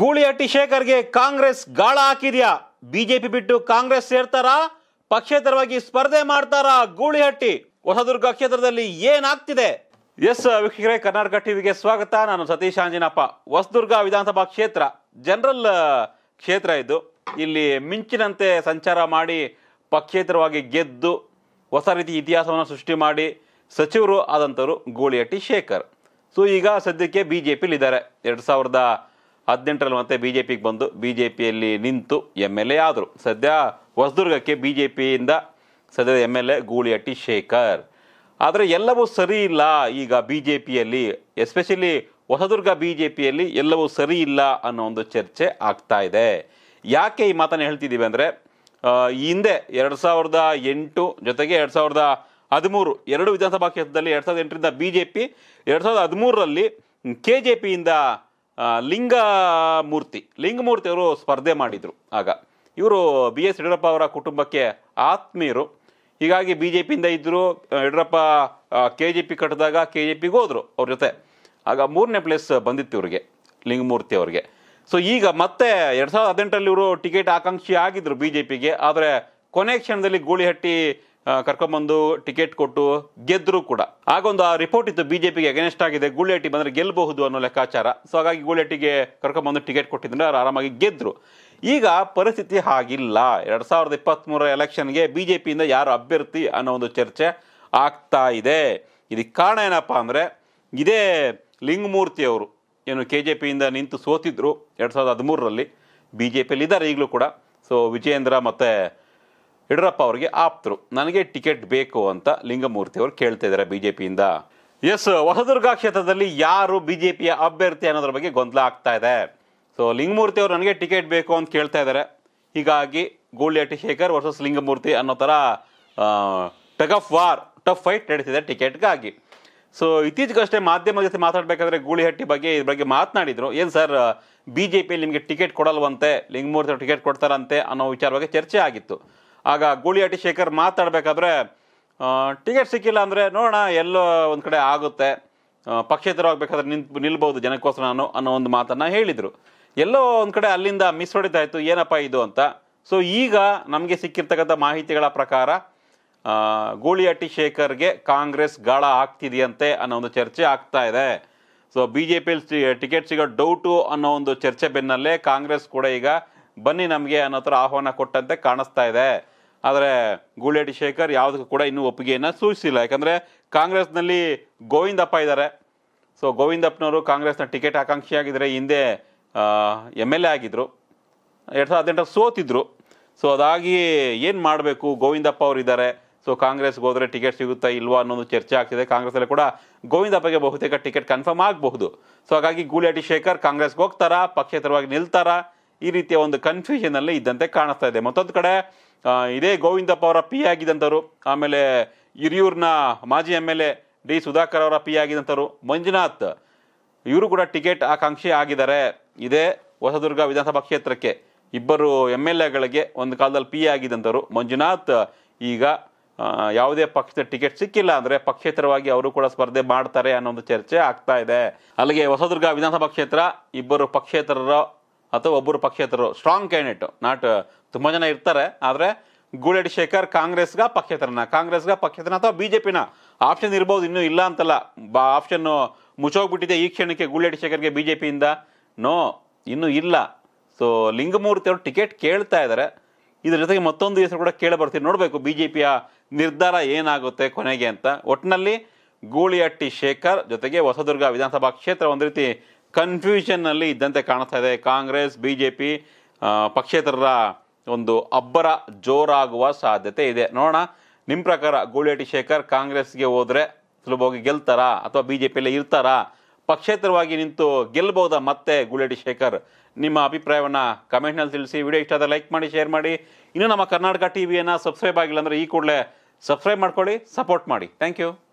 ಗೂಳಿಹಟ್ಟಿ ಶೇಖರ್ಗೆ ಕಾಂಗ್ರೆಸ್ ಗಾಳ ಹಾಕಿದ್ಯಾ ಬಿಜೆಪಿ ಬಿಟ್ಟು ಕಾಂಗ್ರೆಸ್ ಸೇರ್ತಾರಾ ಪಕ್ಷೇತರವಾಗಿ ಸ್ಪರ್ಧೆ ಮಾಡ್ತಾರಾ ಗೂಳಿಹಟ್ಟಿ ಹೊಸದುರ್ಗ ಕ್ಷೇತ್ರದಲ್ಲಿ ಏನಾಗ್ತಿದೆ ಎಸ್ ವೀಕ್ಷಕರೇ ಕರ್ನಾಟಕ ಟಿವಿಗೆ ಸ್ವಾಗತ ನಾನು ಸತೀಶ್ ಆಂಜನಪ್ಪ ಹೊಸದುರ್ಗ ವಿಧಾನಸಭಾ ಕ್ಷೇತ್ರ ಜನರಲ್ ಕ್ಷೇತ್ರ ಇದು ಇಲ್ಲಿ ಮಿಂಚಿನಂತೆ ಸಂಚಾರ ಮಾಡಿ ಪಕ್ಷೇತರವಾಗಿ ಗೆದ್ದು ಹೊಸ ರೀತಿ ಇತಿಹಾಸವನ್ನು ಸೃಷ್ಟಿ ಮಾಡಿ ಸಚಿವರು ಆದಂಥವರು ಗೂಳಿಹಟ್ಟಿ ಶೇಖರ್ ಸೊ ಈಗ ಸದ್ಯಕ್ಕೆ ಬಿ ಜೆ ಪಿಲಿದ್ದಾರೆ ಎರಡು ಸಾವಿರದ ಹದಿನೆಂಟರಲ್ಲಿ ಮತ್ತೆ ಬಿ ಜೆ ಪಿಗೆ ಬಂದು ಬಿ ಜೆ ಪಿಯಲ್ಲಿ ನಿಂತು ಎಮ್ ಎಲ್ ಎ ಆದರು ಸದ್ಯ ಹೊಸದುರ್ಗಕ್ಕೆ ಬಿ ಜೆ ಪಿಯಿಂದ ಸದ್ಯದ M L A Goolihatti Shekhar ಆದರೆ ಎಲ್ಲವೂ ಸರಿ ಇಲ್ಲ ಈಗ ಬಿ ಜೆ ಪಿಯಲ್ಲಿ ಎಸ್ಪೆಷಲಿ ಹೊಸದುರ್ಗ ಬಿ ಜೆ ಪಿಯಲ್ಲಿ ಎಲ್ಲವೂ ಸರಿ ಇಲ್ಲ ಅನ್ನೋ ಒಂದು ಚರ್ಚೆ ಆಗ್ತಾ ಇದೆ ಯಾಕೆ ಈ ಮಾತನ್ನು ಹೇಳ್ತಿದ್ದೀವಿ ಅಂದರೆ ಈ ಹಿಂದೆ ಎರಡು ಸಾವಿರದ ಎಂಟು ಜೊತೆಗೆ ಎರಡು ಸಾವಿರದ ಹದಿಮೂರು ಎರಡು ವಿಧಾನಸಭಾ ಕ್ಷೇತ್ರದಲ್ಲಿ ಎರಡು ಸಾವಿರದ ಎಂಟರಿಂದ ಬಿ ಜೆ ಪಿ ಎರಡು ಸಾವಿರದ ಹದಿಮೂರರಲ್ಲಿ ಕೆ ಜೆ ಪಿಯಿಂದ ಲಿಂಗ ಮೂರ್ತಿ ಲಿಂಗಮೂರ್ತಿ ಅವರು ಸ್ಪರ್ಧೆ ಮಾಡಿದರು ಆಗ ಇವರು ಬಿ ಎಸ್ ಯಡಿಯೂರಪ್ಪ ಅವರ ಕುಟುಂಬಕ್ಕೆ ಆತ್ಮೀಯರು ಹೀಗಾಗಿ ಬಿ ಜೆ ಪಿಯಿಂದ ಇದ್ದರು ಯಡಿಯೂರಪ್ಪ ಕೆ ಜೆ ಪಿ ಕಟ್ಟಿದಾಗ ಕೆ ಜೆ ಪಿಗೆ ಹೋದರು ಅವ್ರ ಜೊತೆ ಆಗ ಮೂರನೇ ಪ್ಲೇಸ್ ಬಂದಿತ್ತು ಇವ್ರಿಗೆ ಲಿಂಗಮೂರ್ತಿ ಅವ್ರಿಗೆ ಸೊ ಈಗ ಮತ್ತೆ ಎರಡು ಸಾವಿರದ ಹದಿನೆಂಟರಲ್ಲಿ ಇವರು ಟಿಕೆಟ್ ಆಕಾಂಕ್ಷಿ ಆಗಿದ್ದರು ಬಿ ಜೆ ಪಿಗೆ ಆದರೆ ಕೊನೆ ಕ್ಷಣದಲ್ಲಿ ಗೂಳಿಹಟ್ಟಿ ಕರ್ಕೊಂಬಂದು ಟಿಕೆಟ್ ಕೊಟ್ಟು ಗೆದ್ದರೂ ಕೂಡ ಆಗೊಂದು ಆ ರಿಪೋರ್ಟ್ ಇತ್ತು ಬಿಜೆಪಿಗೆ ಅಗೇನೆಸ್ಟ್ ಆಗಿದೆ ಗೂಳೇಟಿ ಬಂದರೆ ಗೆಲ್ಲಬಹುದು ಅನ್ನೋ ಲೆಕ್ಕಾಚಾರ ಸೊ ಹಾಗಾಗಿ ಗೂಳೇಟಿಗೆ ಕರ್ಕೊಂಬಂದು ಟಿಕೆಟ್ ಕೊಟ್ಟಿದ್ರೆ ಅವ್ರು ಆರಾಮಾಗಿ ಗೆದ್ದರು ಈಗ ಪರಿಸ್ಥಿತಿ ಹಾಗಿಲ್ಲ ಎರಡು ಸಾವಿರದ ಇಪ್ಪತ್ತ್ಮೂರರ ಎಲೆಕ್ಷನ್ಗೆ ಬಿ ಜೆ ಪಿಯಿಂದ ಯಾರು ಅಭ್ಯರ್ಥಿ ಅನ್ನೋ ಒಂದು ಚರ್ಚೆ ಆಗ್ತಾ ಇದೆ ಇದಕ್ಕೆ ಕಾರಣ ಏನಪ್ಪ ಅಂದರೆ ಇದೇ ಲಿಂಗಮೂರ್ತಿಯವರು ಏನು ಕೆ ಜೆ ಪಿಯಿಂದ ನಿಂತು ಸೋತಿದ್ರು ಎರಡು ಸಾವಿರದ ಹದಿಮೂರರಲ್ಲಿ ಬಿ ಜೆ ಪಿಯಲ್ಲಿ ಇದ್ದಾರೆ ಈಗಲೂ ಕೂಡ ಸೊ ವಿಜಯೇಂದ್ರ ಮತ್ತು ಯಡಿಯೂರಪ್ಪ ಅವರಿಗೆ ಆಪ್ತರು ನನಗೆ ಟಿಕೆಟ್ ಬೇಕು ಅಂತ ಲಿಂಗಮೂರ್ತಿ ಅವರು ಕೇಳ್ತಾ ಇದ್ದಾರೆ ಬಿಜೆಪಿಯಿಂದ ಎಸ್ ಹೊಸದುರ್ಗ ಕ್ಷೇತ್ರದಲ್ಲಿ ಯಾರು ಬಿಜೆಪಿಯ ಅಭ್ಯರ್ಥಿ ಅನ್ನೋದ್ರ ಬಗ್ಗೆ ಗೊಂದಲ ಆಗ್ತಾ ಇದೆ ಸೊ ಲಿಂಗಮೂರ್ತಿ ಅವರು ನನಗೆ ಟಿಕೆಟ್ ಬೇಕು ಅಂತ ಕೇಳ್ತಾ ಇದ್ದಾರೆ ಹೀಗಾಗಿ ಗೂಳಿಹಟ್ಟಿ ಶೇಖರ್ ವರ್ಸಸ್ ಲಿಂಗಮೂರ್ತಿ ಅನ್ನೋ ಥರ tug of war tough fight ನಡೆಸಿದೆ ಟಿಕೆಟ್ಗಾಗಿ ಸೊ ಇತ್ತೀಚೆಗಷ್ಟೇ ಮಾಧ್ಯಮದ ಜೊತೆ ಮಾತಾಡಬೇಕಾದ್ರೆ ಗೂಳಿಹಟ್ಟಿ ಬಗ್ಗೆ ಇದ್ರ ಬಗ್ಗೆ ಮಾತನಾಡಿದ್ರು ಏನು ಸರ್ ಬಿ ಜೆ ಪಿಯಲ್ಲಿ ನಿಮಗೆ ಟಿಕೆಟ್ ಕೊಡಲ್ವಂತೆ ಲಿಂಗಮೂರ್ತಿ ಟಿಕೆಟ್ ಕೊಡ್ತಾರಂತೆ ಅನ್ನೋ ವಿಚಾರ ಬಗ್ಗೆ ಚರ್ಚೆ ಆಗಿತ್ತು ಆಗ ಗೂಳಿಹಟ್ಟಿ ಶೇಖರ್ ಮಾತಾಡಬೇಕಾದ್ರೆ ಟಿಕೆಟ್ ಸಿಕ್ಕಿಲ್ಲ ಅಂದರೆ ನೋಡೋಣ ಎಲ್ಲೋ ಒಂದು ಕಡೆ ಆಗುತ್ತೆ ಪಕ್ಷೇತರವಾಗಬೇಕಾದ್ರೆ ನಿಂತು ನಿಲ್ಬೋದು ಜನಕ್ಕೋಸ್ಕರ ನಾನು ಅನ್ನೋ ಒಂದು ಮಾತನ್ನು ಹೇಳಿದರು ಎಲ್ಲೋ ಒಂದು ಕಡೆ ಅಲ್ಲಿಂದ ಮಿಸ್ ಹೊಡಿತಾ ಇತ್ತು ಏನಪ್ಪ ಇದು ಅಂತ ಸೊ ಈಗ ನಮಗೆ ಸಿಕ್ಕಿರ್ತಕ್ಕಂಥ ಮಾಹಿತಿಗಳ ಪ್ರಕಾರ ಗೂಳಿಹಟ್ಟಿ ಶೇಖರ್ಗೆ ಕಾಂಗ್ರೆಸ್ ಗಾಳ ಆಗ್ತಿದೆಯಂತೆ ಅನ್ನೋ ಒಂದು ಚರ್ಚೆ ಆಗ್ತಾ ಇದೆ so B J C ticket ಸಿಗೋ ಡೌಟು ಅನ್ನೋ ಒಂದು ಚರ್ಚೆ ಬೆನ್ನಲ್ಲೇ ಕಾಂಗ್ರೆಸ್ ಕೂಡ ಈಗ ಬನ್ನಿ ನಮಗೆ ಅನ್ನೋ ಥರ ಆಹ್ವಾನ ಕೊಟ್ಟಂತೆ ಕಾಣಿಸ್ತಾ ಇದೆ ಆದರೆ ಗೂಳೇಡಿ ಶೇಖರ್ ಯಾವುದಕ್ಕೂ ಕೂಡ ಇನ್ನೂ ಒಪ್ಪಿಗೆಯನ್ನು ಸೂಚಿಸಿಲ್ಲ ಯಾಕಂದರೆ ಕಾಂಗ್ರೆಸ್ನಲ್ಲಿ ಗೋವಿಂದಪ್ಪ ಇದ್ದಾರೆ ಸೊ ಗೋವಿಂದಪ್ಪನವರು ಕಾಂಗ್ರೆಸ್ನ ಟಿಕೆಟ್ ಆಕಾಂಕ್ಷಿಯಾಗಿದ್ದರೆ ಹಿಂದೆ ಎಮ್ ಎಲ್ ಎ ಆಗಿದ್ದರು ಎರಡು ಸಾವಿರದ ಹದಿನೆಂಟರ ಸೋತಿದ್ರು ಸೊ ಅದಾಗಿ ಏನು ಮಾಡಬೇಕು ಗೋವಿಂದಪ್ಪ ಅವರಿದ್ದಾರೆ ಸೊ ಕಾಂಗ್ರೆಸ್ಗೆ ಹೋದರೆ ಟಿಕೆಟ್ ಸಿಗುತ್ತಾ ಇಲ್ವಾ ಅನ್ನೋದು ಚರ್ಚೆ ಆಗ್ತಿದೆ ಕಾಂಗ್ರೆಸ್ಸಲ್ಲಿ ಕೂಡ ಗೋವಿಂದಪ್ಪಗೆ ಬಹುತೇಕ ಟಿಕೆಟ್ ಕನ್ಫರ್ಮ್ ಆಗಬಹುದು ಸೊ ಹಾಗಾಗಿ ಗೂಳಿಯಾಟಿ ಶೇಖರ್ ಕಾಂಗ್ರೆಸ್ಗೆ ಹೋಗ್ತಾರಾ ಪಕ್ಷೇತರವಾಗಿ ನಿಲ್ತಾರಾ ಈ ರೀತಿಯ ಒಂದು ಕನ್ಫ್ಯೂಷನಲ್ಲಿ ಇದ್ದಂತೆ ಕಾಣಿಸ್ತಾ ಇದೆ ಮತ್ತೊಂದು ಕಡೆ ಇದೇ ಗೋವಿಂದಪ್ಪ ಅವರ ಪಿ ಆಗಿದ್ದಂಥವ್ರು ಆಮೇಲೆ ಹಿರಿಯೂರಿನ ಮಾಜಿ M L A D Sudhakar ಅವರ ಪಿ ಆಗಿದ್ದಂಥವ್ರು ಮಂಜುನಾಥ್ ಇವರು ಕೂಡ ಟಿಕೆಟ್ ಆಕಾಂಕ್ಷಿ ಆಗಿದ್ದಾರೆ ಇದೇ ಹೊಸದುರ್ಗ ವಿಧಾನಸಭಾ ಕ್ಷೇತ್ರಕ್ಕೆ ಇಬ್ಬರು ಎಮ್ ಎಲ್ ಎಗಳಿಗೆ ಒಂದು ಕಾಲದಲ್ಲಿ ಪಿ ಆಗಿದ್ದಂಥವ್ರು ಮಂಜುನಾಥ್ ಈಗ ಯಾವುದೇ ಪಕ್ಷದ ಟಿಕೆಟ್ ಸಿಕ್ಕಿಲ್ಲ ಅಂದರೆ ಪಕ್ಷೇತರವಾಗಿ ಅವರು ಕೂಡ ಸ್ಪರ್ಧೆ ಮಾಡ್ತಾರೆ ಅನ್ನೋ ಒಂದು ಚರ್ಚೆ ಆಗ್ತಾ ಇದೆ ಅಲ್ಲಿಗೆ ಹೊಸದುರ್ಗ ವಿಧಾನಸಭಾ ಕ್ಷೇತ್ರ ಇಬ್ಬರು ಪಕ್ಷೇತರರು ಅಥವಾ ಒಬ್ಬರು ಪಕ್ಷೇತರರು ಸ್ಟ್ರಾಂಗ್ ಕ್ಯಾಂಡಿಡೇಟ್ ನಾಟ್ ತುಂಬ ಜನ ಇರ್ತಾರೆ ಆದರೆ ಗೂಳೇಡಿ ಶೇಖರ್ ಕಾಂಗ್ರೆಸ್ಗ ಪಕ್ಷೇತರನ ಕಾಂಗ್ರೆಸ್ಗ ಪಕ್ಷೇತನ ಅಥವಾ ಬಿ ಜೆ ಪಿನ ಆಪ್ಷನ್ ಇರ್ಬೋದು ಇನ್ನೂ ಇಲ್ಲ ಅಂತಲ್ಲ ಬಾ ಆಪ್ಷನ್ನು ಮುಚ್ಚೋಗ್ಬಿಟ್ಟಿದೆ ಈ ಕ್ಷಣಕ್ಕೆ ಗೂಳೇಡಿ ಶೇಖರ್ಗೆ ಪಿಯಿಂದ ನೋ ಇನ್ನೂ ಇಲ್ಲ ಸೊ ಲಿಂಗಮೂರ್ತಿ ಅವರು ಟಿಕೆಟ್ ಕೇಳ್ತಾ ಇದ್ದಾರೆ ಇದ್ರ ಜೊತೆಗೆ ಮತ್ತೊಂದು ಹೆಸರು ಕೂಡ ಕೇಳಿ ಬರ್ತೀನಿ ನೋಡಬೇಕು ಬಿ ಜೆ ಪಿಯ ನಿರ್ಧಾರ ಏನಾಗುತ್ತೆ ಕೊನೆಗೆ ಅಂತ ಒಟ್ಟಿನಲ್ಲಿ ಗೂಳಿಹಟ್ಟಿ ಶೇಖರ್ ಜೊತೆಗೆ ಹೊಸದುರ್ಗ ವಿಧಾನಸಭಾ ಕ್ಷೇತ್ರ ಒಂದು ರೀತಿ ಕನ್ಫ್ಯೂಷನ್ನಲ್ಲಿ ಇದ್ದಂತೆ ಕಾಣಿಸ್ತಾ ಇದೆ ಕಾಂಗ್ರೆಸ್ ಬಿ ಜೆ ಪಿ ಪಕ್ಷೇತರರ ಒಂದು ಅಬ್ಬರ ಜೋರಾಗುವ ಸಾಧ್ಯತೆ ಇದೆ ನೋಡೋಣ ನಿಮ್ಮ ಪ್ರಕಾರ ಗೂಳಿಹಟ್ಟಿ ಶೇಖರ್ ಕಾಂಗ್ರೆಸ್ಗೆ ಹೋದರೆ ಸುಲಭವಾಗಿ ಗೆಲ್ತಾರಾ ಅಥವಾ ಬಿ ಜೆ ಪಿಯಲ್ಲಿ ಇರ್ತಾರಾ ಪಕ್ಷೇತರವಾಗಿ ನಿಂತು ಗೆಲ್ಬೋದಾ ಮತ್ತೆ ಗೂಳಿಹಟ್ಟಿ ಶೇಖರ್ ನಿಮ್ಮ ಅಭಿಪ್ರಾಯವನ್ನು ಕಮೆಂಟ್ನಲ್ಲಿ ತಿಳಿಸಿ ವಿಡಿಯೋ ಇಷ್ಟ ಆದರೆ ಲೈಕ್ ಮಾಡಿ ಶೇರ್ ಮಾಡಿ ಇನ್ನೂ ನಮ್ಮ ಕರ್ನಾಟಕ ಟಿ ವಿಯನ್ನು ಸಬ್ಸ್ಕ್ರೈಬ್ ಆಗಿಲ್ಲ ಅಂದರೆ ಈ ಕೂಡಲೇ ಸಬ್ಸ್ಕ್ರೈಬ್ ಮಾಡ್ಕೊಳ್ಳಿ ಸಪೋರ್ಟ್ ಮಾಡಿ ಥ್ಯಾಂಕ್ ಯು